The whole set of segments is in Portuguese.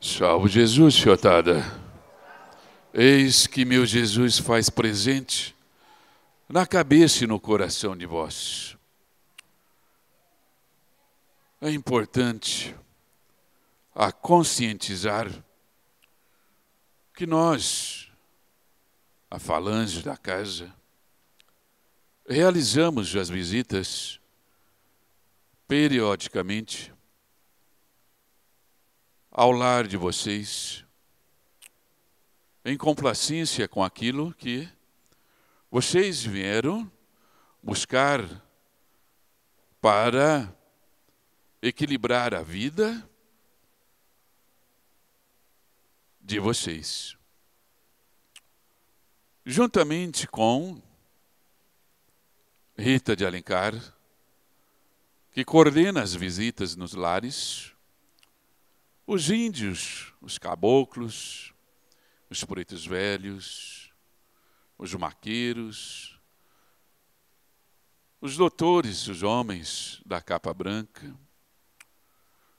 Salve Jesus, chotada. Eis que meu Jesus faz presente na cabeça e no coração de vós. É importante a conscientizar que nós, a falange da casa, realizamos as visitas periodicamente ao lar de vocês, em complacência com aquilo que vocês vieram buscar para equilibrar a vida de vocês. Juntamente com Rita de Alencar, que coordena as visitas nos lares, os índios, os caboclos, os pretos velhos, os maqueiros, os doutores, os homens da capa branca,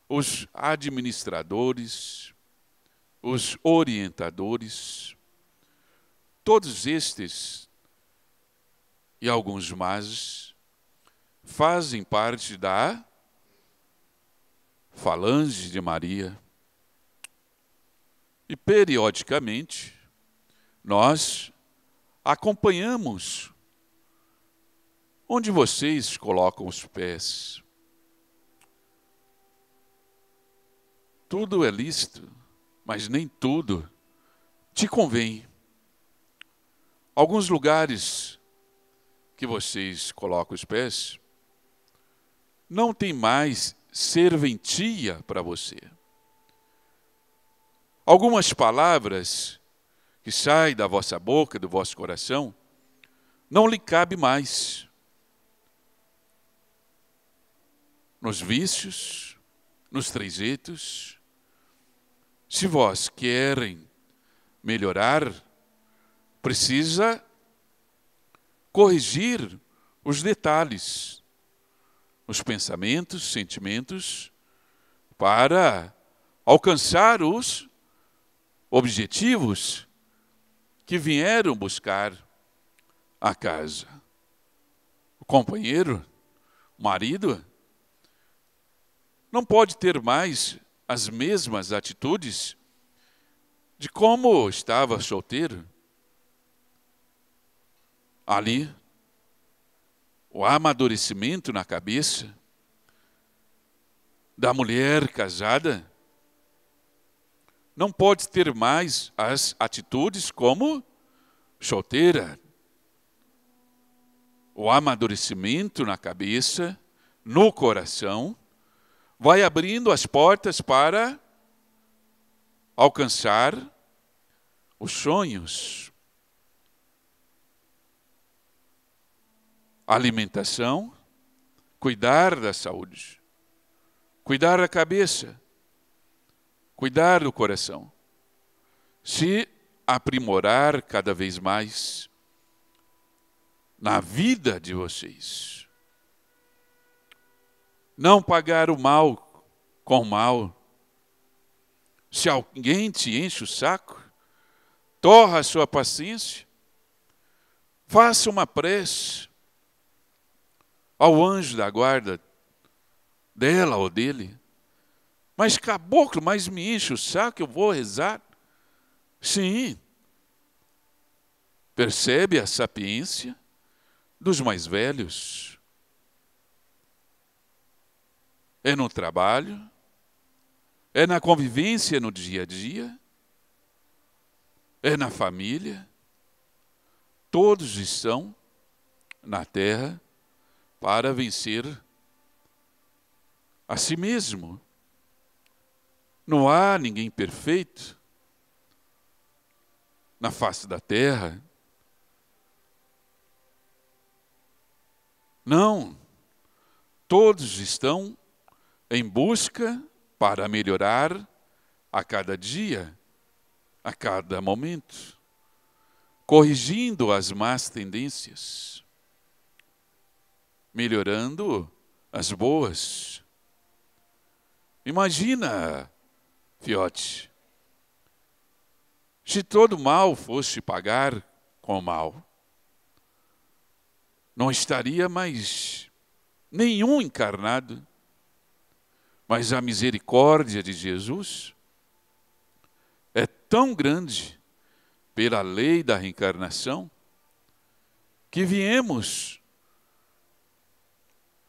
os administradores, os orientadores, todos estes e alguns mais fazem parte da falange de Maria e periodicamente nós acompanhamos onde vocês colocam os pés. Tudo é lícito, mas nem tudo te convém. Alguns lugares que vocês colocam os pés não tem mais serventia para você. Algumas palavras que saem da vossa boca, do vosso coração, não lhe cabe mais. Nos vícios, nos trejeitos, se vós querem melhorar, precisa corrigir os detalhes, os pensamentos, sentimentos, para alcançar os objetivos que vieram buscar a casa. O companheiro, o marido, não pode ter mais as mesmas atitudes de como estava solteiro. Ali, o amadurecimento na cabeça da mulher casada não pode ter mais as atitudes como solteira. O amadurecimento na cabeça, no coração, vai abrindo as portas para alcançar os sonhos. Alimentação, cuidar da saúde, cuidar da cabeça cuidar do coração, se aprimorar cada vez mais na vida de vocês. Não pagar o mal com o mal. Se alguém te enche o saco, torra a sua paciência, faça uma prece ao anjo da guarda dela ou dele mas caboclo, mas me enche o saco, eu vou rezar? Sim. Percebe a sapiência dos mais velhos? É no trabalho, é na convivência no dia a dia, é na família. Todos estão na terra para vencer a si mesmo. Não há ninguém perfeito na face da terra. Não. Todos estão em busca para melhorar a cada dia, a cada momento, corrigindo as más tendências, melhorando as boas. Imagina fiote. Se todo mal fosse pagar com mal, não estaria mais nenhum encarnado, mas a misericórdia de Jesus é tão grande pela lei da reencarnação que viemos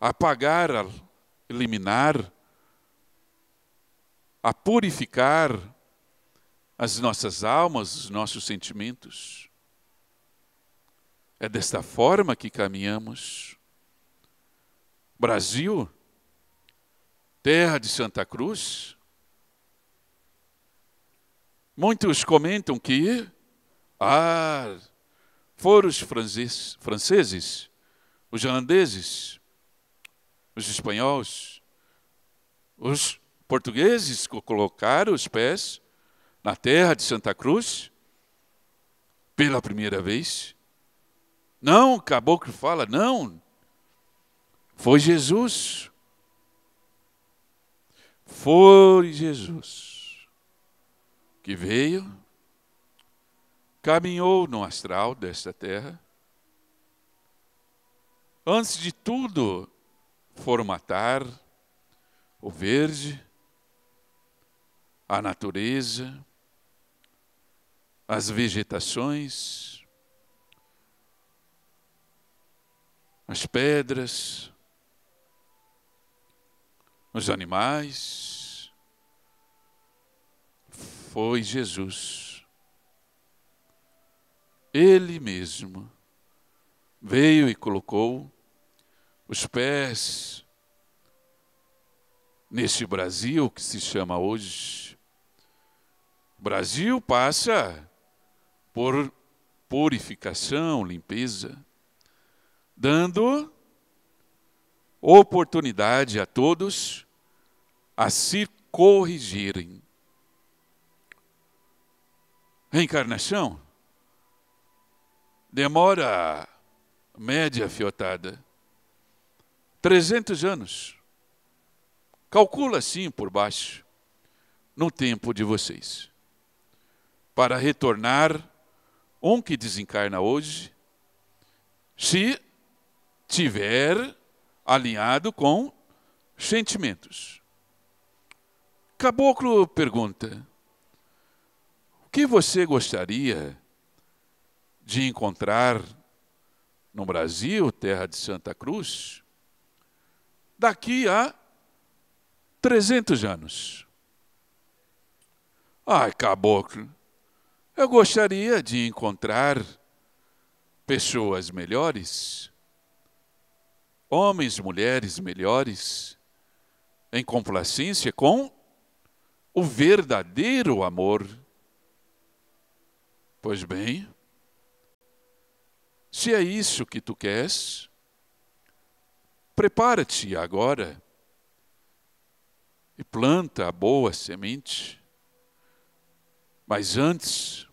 apagar, eliminar a purificar as nossas almas, os nossos sentimentos. É desta forma que caminhamos. Brasil, terra de Santa Cruz. Muitos comentam que ah, foram os franceses, franceses os holandeses, os espanhóis, os portugueses colocaram os pés na terra de Santa Cruz pela primeira vez. Não, caboclo fala, não. Foi Jesus. Foi Jesus que veio, caminhou no astral desta terra. Antes de tudo, formatar o verde, a natureza, as vegetações, as pedras, os animais. Foi Jesus. Ele mesmo veio e colocou os pés neste Brasil que se chama hoje Brasil passa por purificação, limpeza, dando oportunidade a todos a se corrigirem. Reencarnação demora média fiotada 300 anos. Calcula assim por baixo no tempo de vocês para retornar, um que desencarna hoje, se tiver alinhado com sentimentos. Caboclo pergunta: O que você gostaria de encontrar no Brasil, terra de Santa Cruz, daqui a 300 anos? Ai, caboclo, eu gostaria de encontrar pessoas melhores, homens, mulheres melhores, em complacência com o verdadeiro amor. Pois bem, se é isso que tu queres, prepara-te agora e planta a boa semente. Mas antes,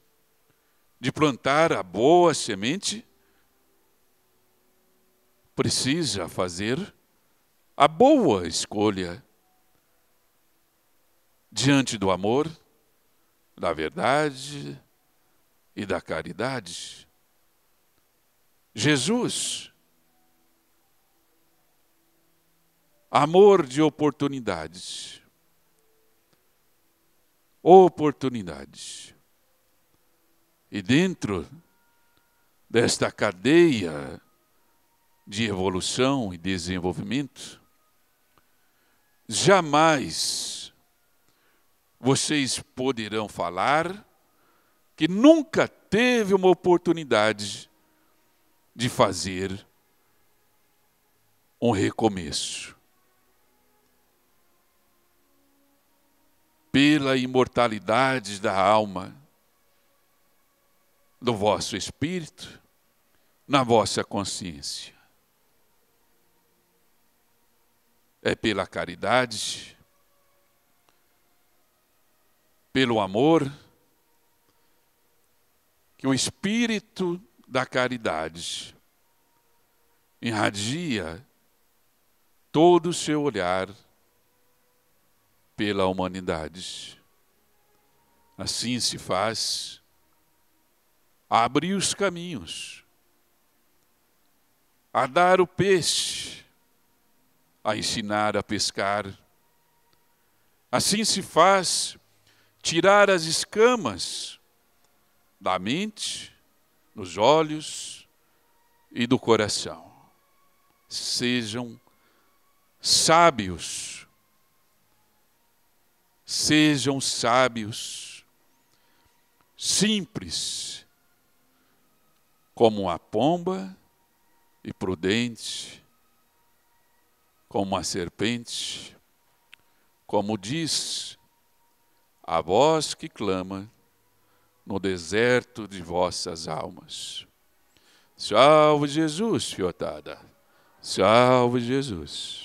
de plantar a boa semente, precisa fazer a boa escolha diante do amor, da verdade e da caridade. Jesus, amor de oportunidades. Oportunidades. E dentro desta cadeia de evolução e desenvolvimento, jamais vocês poderão falar que nunca teve uma oportunidade de fazer um recomeço. Pela imortalidade da alma, do vosso espírito, na vossa consciência. É pela caridade, pelo amor, que o espírito da caridade irradia todo o seu olhar pela humanidade. Assim se faz a abrir os caminhos, a dar o peixe, a ensinar a pescar. Assim se faz tirar as escamas da mente, dos olhos e do coração. Sejam sábios. Sejam sábios, simples, como a pomba e prudente, como a serpente, como diz a voz que clama no deserto de vossas almas. Salve Jesus, fiotada! Salve Jesus!